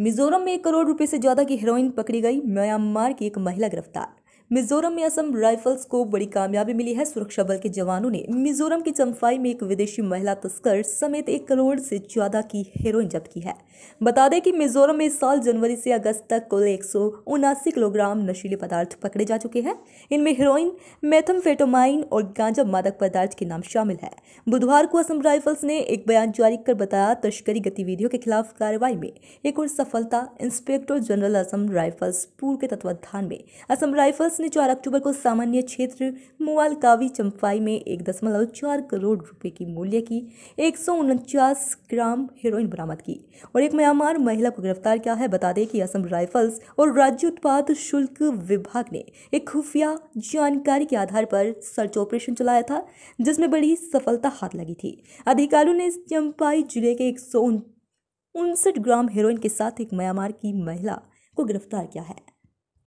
मिजोरम में एक करोड़ रुपए से ज्यादा की हेरोइन पकड़ी गई म्यांमार की एक महिला गिरफ्तार मिजोरम में असम राइफल्स को बड़ी कामयाबी मिली है सुरक्षा बल के जवानों ने मिजोरम की चंफाई में एक विदेशी महिला तस्कर समेत एक करोड़ से ज्यादा की हेरोइन जब्त की है बता दें कि मिजोरम में इस साल जनवरी से अगस्त तक कुल एक किलोग्राम नशीले पदार्थ पकड़े जा चुके हैं इनमें हेरोइन मैथमफेटोमाइन और गांजा मादक पदार्थ के नाम शामिल है बुधवार को असम राइफल्स ने एक बयान जारी कर बताया तस्करी गतिविधियों के खिलाफ कार्रवाई में एक और सफलता इंस्पेक्टर जनरल असम राइफल्स पूर्व के तत्वाधान में असम राइफल्स ने चार अक्टूबर को सामान्य क्षेत्र मोवाल कावी चंपाई में एक दशमलव चार करोड़ रुपए की मूल्य की एक ग्राम हेरोइन बरामद की और एक म्यांमार महिला को गिरफ्तार किया है बता दें कि असम राइफल्स और राज्य उत्पाद शुल्क विभाग ने एक खुफिया जानकारी के आधार पर सर्च ऑपरेशन चलाया था जिसमें बड़ी सफलता हाथ लगी थी अधिकारियों ने चंपाई जिले के एक उनसठ ग्राम हेरोइन के साथ एक म्यांमार की महिला को गिरफ्तार किया है